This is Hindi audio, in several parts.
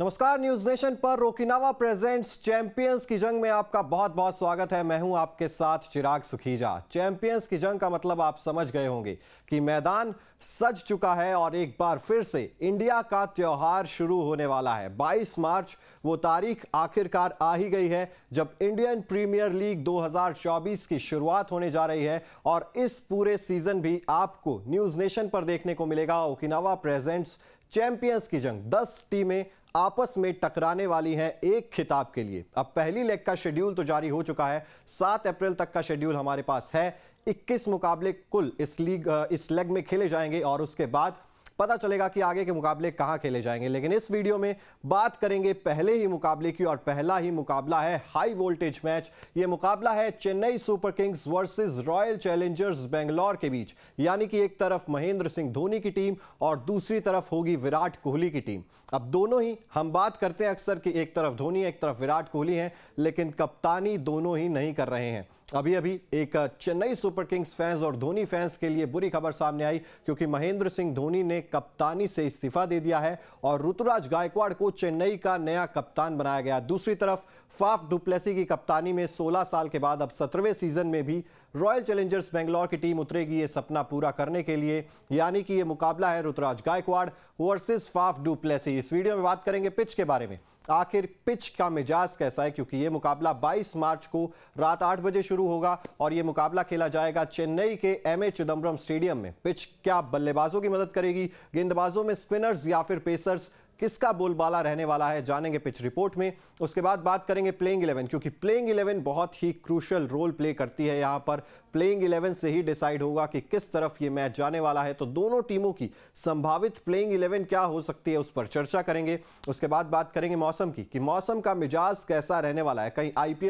नमस्कार न्यूज नेशन पर रोकिनावा प्रेजेंट्स चैंपियंस की जंग में आपका बहुत बहुत स्वागत है मैं हूं आपके साथ चिराग सुखीजा चैंपियंस की जंग का मतलब आप समझ गए होंगे कि मैदान सज चुका है और एक बार फिर से इंडिया का त्यौहार शुरू होने वाला है 22 मार्च वो तारीख आखिरकार आ ही गई है जब इंडियन प्रीमियर लीग दो की शुरुआत होने जा रही है और इस पूरे सीजन भी आपको न्यूज नेशन पर देखने को मिलेगा ओकिनावा प्रेजेंट्स चैंपियंस की जंग 10 टीमें आपस में टकराने वाली हैं एक खिताब के लिए अब पहली लेग का शेड्यूल तो जारी हो चुका है 7 अप्रैल तक का शेड्यूल हमारे पास है 21 मुकाबले कुल इस लीग इस लेग में खेले जाएंगे और उसके बाद पता चलेगा कि आगे के मुकाबले कहाँ खेले जाएंगे लेकिन इस वीडियो में बात करेंगे पहले ही मुकाबले की और पहला ही मुकाबला है हाई वोल्टेज मैच ये मुकाबला है Chennai Super Kings versus Royal Challengers Bangalore के बीच यानी कि एक तरफ महेंद्र सिंह धोनी की टीम और दूसरी तरफ होगी विराट कोहली की टीम अब दोनों ही हम बात करते हैं अक्सर कि एक तरफ धोनी एक तरफ विराट कोहली है लेकिन कप्तानी दोनों ही नहीं कर रहे हैं अभी अभी एक चेन्नई सुपर किंग्स फैंस और धोनी फैंस के लिए बुरी खबर सामने आई क्योंकि महेंद्र सिंह धोनी ने कप्तानी से इस्तीफा दे दिया है और ऋतुराज गायकवाड़ को चेन्नई का नया कप्तान बनाया गया दूसरी तरफ फाफ डुप्लेसी की कप्तानी में 16 साल के बाद अब सत्रहवें सीजन में भी रॉयल चैलेंजर्स बेंगलोर की टीम उतरेगी ये सपना पूरा करने के लिए यानी कि ये मुकाबला है Ruturaj Gaikwad versus Faf du Plessis इस वीडियो में बात करेंगे पिच के बारे में आखिर पिच का मिजाज कैसा है क्योंकि यह मुकाबला 22 मार्च को रात 8 बजे शुरू होगा और यह मुकाबला खेला जाएगा चेन्नई के एम ए चिदम्बरम स्टेडियम में पिच क्या बल्लेबाजों की मदद करेगी गेंदबाजों में स्पिनर्स या फिर पेसर्स किसका बोलबाला रहने वाला है जानेंगे पिच रिपोर्ट में उसके बाद बात करेंगे प्लेइंग इलेवन क्योंकि प्लेइंग इलेवन बहुत ही क्रूशल रोल प्ले करती है यहाँ पर प्लेइंग इलेवन से ही डिसाइड होगा कि किस तरफ ये मैच जाने वाला है तो दोनों टीमों की संभावित प्लेइंग इलेवन क्या हो सकती है उस पर चर्चा करेंगे उसके बाद बात करेंगे मौसम की कि मौसम का मिजाज कैसा रहने वाला है कहीं आई पी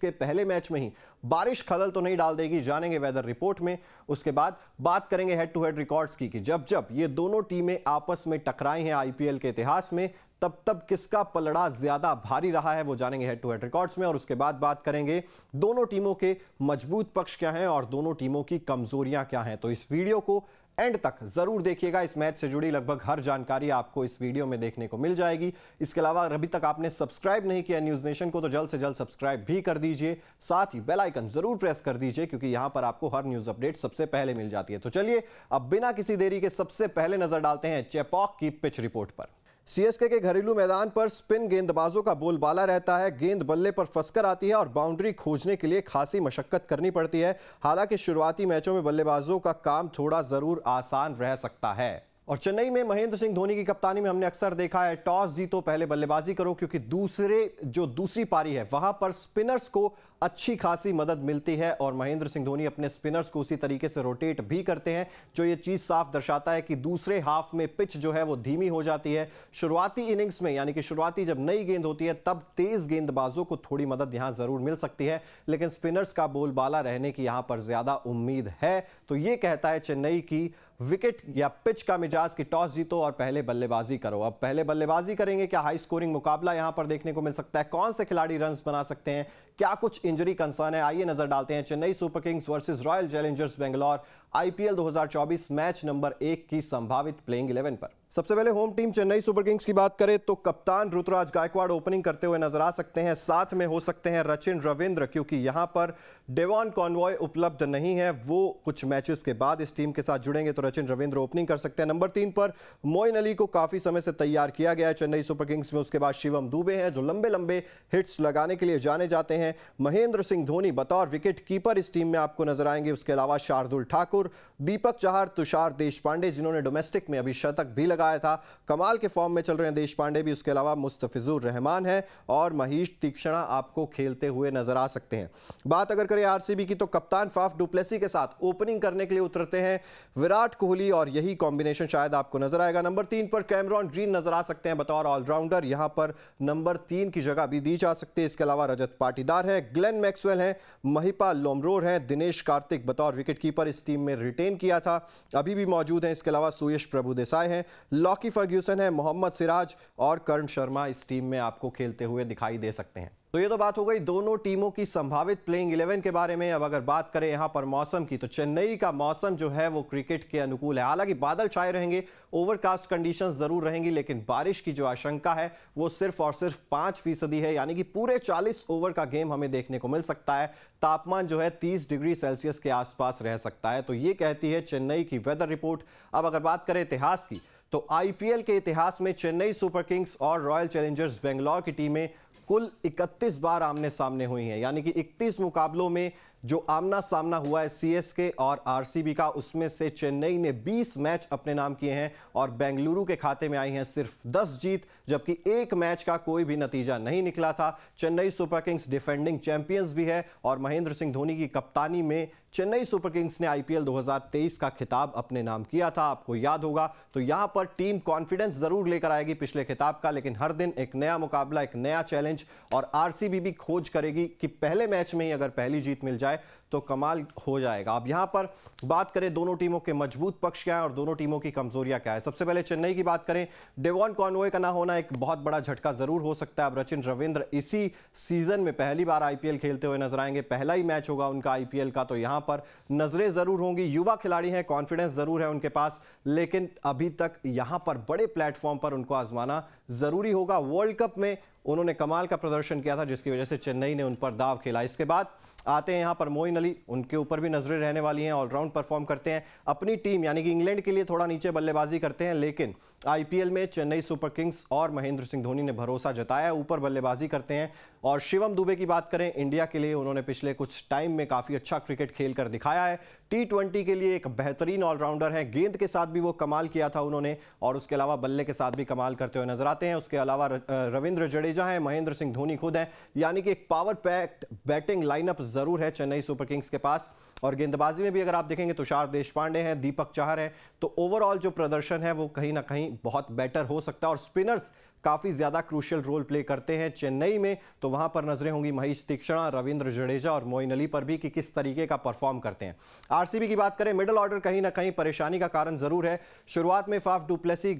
के पहले मैच में ही बारिश खलल तो नहीं डाल देगी जानेंगे वेदर रिपोर्ट में उसके बाद बात करेंगे हेड टू हेड रिकॉर्ड्स की कि जब जब ये दोनों टीमें आपस में टकराई हैं आई आईपीएल के इतिहास में तब तब किसका पलड़ा ज्यादा भारी रहा है वो जानेंगे हेड टू हेड रिकॉर्ड्स में और उसके बाद बात करेंगे दोनों टीमों के मजबूत पक्ष क्या हैं और दोनों टीमों की कमजोरियां क्या हैं तो इस वीडियो को एंड तक जरूर देखिएगा इस मैच से जुड़ी लगभग हर जानकारी आपको इस वीडियो में देखने को मिल जाएगी इसके अलावा अभी तक आपने सब्सक्राइब नहीं किया न्यूज नेशन को तो जल्द से जल्द सब्सक्राइब भी कर दीजिए साथ ही बेल आइकन जरूर प्रेस कर दीजिए क्योंकि यहां पर आपको हर न्यूज अपडेट सबसे पहले मिल जाती है तो चलिए अब बिना किसी देरी के सबसे पहले नजर डालते हैं चेपॉक की पिच रिपोर्ट पर सीएसके के घरेलू मैदान पर स्पिन गेंदबाजों का बोलबाला रहता है गेंद बल्ले पर फंसकर आती है और बाउंड्री खोजने के लिए खासी मशक्कत करनी पड़ती है हालांकि शुरुआती मैचों में बल्लेबाजों का काम थोड़ा जरूर आसान रह सकता है और चेन्नई में महेंद्र सिंह धोनी की कप्तानी में हमने अक्सर देखा है टॉस जीतो पहले बल्लेबाजी करो क्योंकि दूसरे जो दूसरी पारी है वहां पर स्पिनर्स को अच्छी खासी मदद मिलती है और महेंद्र सिंह धोनी अपने स्पिनर्स को उसी तरीके से रोटेट भी करते हैं जो ये चीज साफ दर्शाता है कि दूसरे हाफ में पिच जो है वो धीमी हो जाती है शुरुआती इनिंग्स में यानी कि शुरुआती जब नई गेंद होती है तब तेज गेंदबाजों को थोड़ी मदद यहां जरूर मिल सकती है लेकिन स्पिनर्स का बोलबाला रहने की यहां पर ज्यादा उम्मीद है तो ये कहता है चेन्नई की विकेट या पिच का मिजाज की टॉस जीतो और पहले बल्लेबाजी करो अब पहले बल्लेबाजी करेंगे क्या हाई स्कोरिंग मुकाबला यहां पर देखने को मिल सकता है कौन से खिलाड़ी रन बना सकते हैं क्या कुछ इंजरी कंसर्न है आइए नजर डालते हैं Chennai Super Kings versus Royal Challengers Bangalore IPL 2024 match number एक की संभावित प्लेइंग इलेवन पर सबसे पहले home team Chennai Super Kings की बात करें तो कप्तान रुतुराज गायकवाड़ ओपनिंग करते हुए नजर आ सकते हैं साथ में हो सकते हैं रचिन रविंद्र क्योंकि यहां पर डेवॉन कॉन्वॉय उपलब्ध नहीं है वो कुछ मैचेस के बाद इस टीम के साथ जुड़ेंगे तो रचिन रविंद्र ओपनिंग कर सकते हैं नंबर तीन पर मोइन अली को काफी समय से तैयार किया गया है चेन्नई सुपर किंग्स में उसके बाद शिवम दुबे हैं जो लंबे लंबे हिट्स लगाने के लिए जाने जाते हैं महेंद्र सिंह धोनी बतौर विकेट कीपर इस टीम में आपको नजर आएंगे उसके अलावा शार्दुल ठाकुर ठाकुर दीपक चाहर तुषार देश पांडे जिन्होंने डोमेस्टिक में अभी शतक भी लगाया था कमाल के फॉर्म में चल रहे हैं देश पांडे भी उसके अलावा मुस्तफिजुर रहमान है और महेश तीक्षणा आपको खेलते हुए नजर आ सकते हैं बात अगर करें आरसीबी की तो कप्तान फाफ डुप्लेसी के साथ ओपनिंग करने के लिए उतरते हैं विराट कोहली और यही कॉम्बिनेशन शायद आपको नजर आएगा नंबर तीन पर कैमरॉन ग्रीन नजर आ सकते हैं बतौर ऑलराउंडर यहां पर नंबर तीन की जगह भी दी जा सकती है इसके अलावा रजत पाटीदार है ग्लेन मैक्सवेल है महिपा लोमरोर है दिनेश कार्तिक बतौर विकेटकीपर इस टीम में में रिटेन किया था अभी भी मौजूद हैं इसके अलावा सुयश प्रभु देसाई हैं लॉकी फर्ग्यूसन है मोहम्मद सिराज और कर्ण शर्मा इस टीम में आपको खेलते हुए दिखाई दे सकते हैं तो ये तो बात हो गई दोनों टीमों की संभावित प्लेइंग इलेवन के बारे में अब अगर बात करें यहाँ पर मौसम की तो चेन्नई का मौसम जो है वो क्रिकेट के अनुकूल है हालांकि बादल छाए रहेंगे ओवरकास्ट कंडीशन जरूर रहेंगी लेकिन बारिश की जो आशंका है वो सिर्फ और सिर्फ पांच फीसदी है यानी कि पूरे चालीस ओवर का गेम हमें देखने को मिल सकता है तापमान जो है तीस डिग्री सेल्सियस के आसपास रह सकता है तो ये कहती है चेन्नई की वेदर रिपोर्ट अब अगर बात करें इतिहास की तो आईपीएल के इतिहास में चेन्नई सुपर किंग्स और रॉयल चैलेंजर्स बेंगलोर की टीमें कुल 31 बार आमने सामने हुई हैं यानी कि 31 मुकाबलों में जो आमना सामना हुआ है सीएसके और आरसीबी का उसमें से चेन्नई ने 20 मैच अपने नाम किए हैं और बेंगलुरु के खाते में आई हैं सिर्फ 10 जीत जबकि एक मैच का कोई भी नतीजा नहीं निकला था Chennai Super Kings defending champions भी है और महेंद्र सिंह धोनी की कप्तानी में चेन्नई सुपर किंग्स ने आईपीएल 2023 का खिताब अपने नाम किया था आपको याद होगा तो यहां पर टीम कॉन्फिडेंस जरूर लेकर आएगी पिछले खिताब का लेकिन हर दिन एक नया मुकाबला एक नया चैलेंज और आरसीबी भी खोज करेगी कि पहले मैच में ही अगर पहली जीत मिल जाए तो कमाल हो जाएगा अब यहां पर बात करें दोनों टीमों के मजबूत पक्ष क्या है और दोनों टीमों की कमजोरियां क्या है सबसे पहले चेन्नई की बात करें डेवॉन कॉनवे का ना होना एक बहुत बड़ा झटका जरूर हो सकता है अब रचिन रविंद्र इसी सीजन में पहली बार आईपीएल खेलते हुए नजर आएंगे पहला ही मैच होगा उनका आईपीएल का तो यहां पर नजरें जरूर होंगी युवा खिलाड़ी हैं कॉन्फिडेंस जरूर है उनके पास लेकिन अभी तक यहां पर बड़े प्लेटफॉर्म पर उनको आजमाना जरूरी होगा वर्ल्ड कप में उन्होंने कमाल का प्रदर्शन किया था जिसकी वजह से चेन्नई ने उन पर दाव खेला इसके बाद आते हैं यहाँ पर मोइन अली उनके ऊपर भी नजरें रहने वाली हैं ऑलराउंड परफॉर्म करते हैं अपनी टीम यानी कि इंग्लैंड के लिए थोड़ा नीचे बल्लेबाजी करते हैं लेकिन आईपीएल में चेन्नई सुपर किंग्स और महेंद्र सिंह धोनी ने भरोसा जताया ऊपर बल्लेबाजी करते हैं और शिवम दुबे की बात करें इंडिया के लिए उन्होंने पिछले कुछ टाइम में काफ़ी अच्छा क्रिकेट खेल कर दिखाया है टी ट्वेंटी के लिए एक बेहतरीन ऑलराउंडर हैं गेंद के साथ भी वो कमाल किया था उन्होंने और उसके अलावा बल्ले के साथ भी कमाल करते हुए नजर आते हैं उसके अलावा रविंद्र जडेजा हैं महेंद्र सिंह धोनी खुद हैं यानी कि एक पावर पैक्ट बैटिंग लाइनअप जरूर है चेन्नई सुपर किंग्स के पास और गेंदबाजी में भी अगर आप देखेंगे तुषार तो देशपांडे हैं दीपक चाहर हैं तो ओवरऑल जो प्रदर्शन है वो कहीं ना कहीं बहुत बेटर हो सकता है और स्पिनर्स काफ़ी ज़्यादा क्रूशियल रोल प्ले करते हैं चेन्नई में तो वहाँ पर नजरें होंगी महेश तीक्षणा रविंद्र जडेजा और मोइन अली पर भी कि किस तरीके का परफॉर्म करते हैं आरसीबी की बात करें मिडल ऑर्डर कहीं ना कहीं परेशानी का कारण ज़रूर है शुरुआत में फाफ डुप्लेसी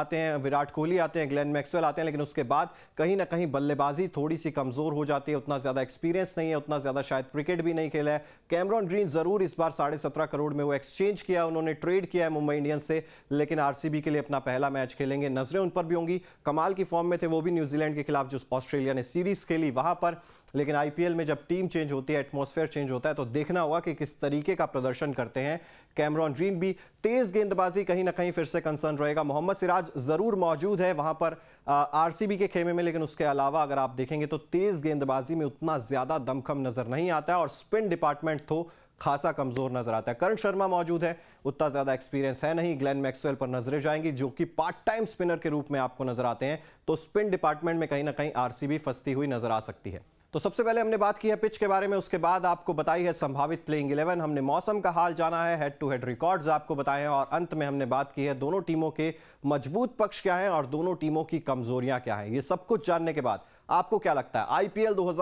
आते हैं विराट कोहली आते हैं ग्लैन मैक्सवेल आते हैं लेकिन उसके बाद कहीं ना कहीं बल्लेबाजी थोड़ी सी कमज़ोर हो जाती है उतना ज़्यादा एक्सपीरियंस नहीं है उतना ज़्यादा शायद क्रिकेट भी नहीं खेला है कैमरॉन ग्रीन लेकिन जरूर इस बार साढ़े सत्रह करोड़ में वो एक्सचेंज किया उन्होंने ट्रेड किया है मुंबई इंडियंस से लेकिन आरसीबी के लिए अपना पहला मैच खेलेंगे नजरें उन पर भी होंगी कमाल की फॉर्म में थे वो भी न्यूजीलैंड के खिलाफ जो ऑस्ट्रेलिया ने सीरीज खेली वहां पर लेकिन आईपीएल में जब टीम चेंज होती है एटमोसफेयर चेंज होता है तो देखना होगा कि किस तरीके का प्रदर्शन करते हैं कैमरॉन ड्रीन भी तेज गेंदबाजी कहीं ना कहीं फिर से कंसर्न रहेगा मोहम्मद सिराज जरूर मौजूद है वहां पर आरसीबी के खेमे में लेकिन उसके अलावा अगर आप देखेंगे तो तेज गेंदबाजी में उतना ज्यादा दमखम नजर नहीं आता है और स्पिन डिपार्टमेंट तो खासा कमजोर नजर आता है करण शर्मा मौजूद है उतना ज्यादा एक्सपीरियंस है नहीं ग्लेन मैक्सवेल पर नजरें जाएंगी जो कि पार्ट टाइम स्पिनर के रूप में आपको नजर आते हैं तो स्पिन डिपार्टमेंट में कहीं ना कहीं आरसीबी फंसती हुई नजर आ सकती है तो सबसे पहले हमने बात की है पिच के बारे में उसके बाद आपको बताई है संभावित प्लेइंग 11 हमने मौसम का हाल जाना है हेड टू हेड रिकॉर्ड्स आपको बताए हैं और अंत में हमने बात की है दोनों टीमों के मजबूत पक्ष क्या हैं और दोनों टीमों की कमजोरियां क्या हैं ये सब कुछ जानने के बाद आपको क्या लगता है आईपीएल दो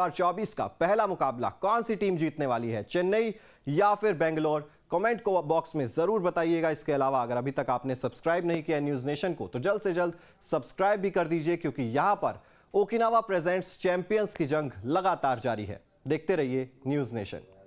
का पहला मुकाबला कौन सी टीम जीतने वाली है चेन्नई या फिर बेंगलोर कमेंट को बॉक्स में जरूर बताइएगा इसके अलावा अगर अभी तक आपने सब्सक्राइब नहीं किया न्यूज नेशन को तो जल्द से जल्द सब्सक्राइब भी कर दीजिए क्योंकि यहां पर ओकिनावा प्रेजेंट्स चैंपियंस की जंग लगातार जारी है देखते रहिए न्यूज नेशन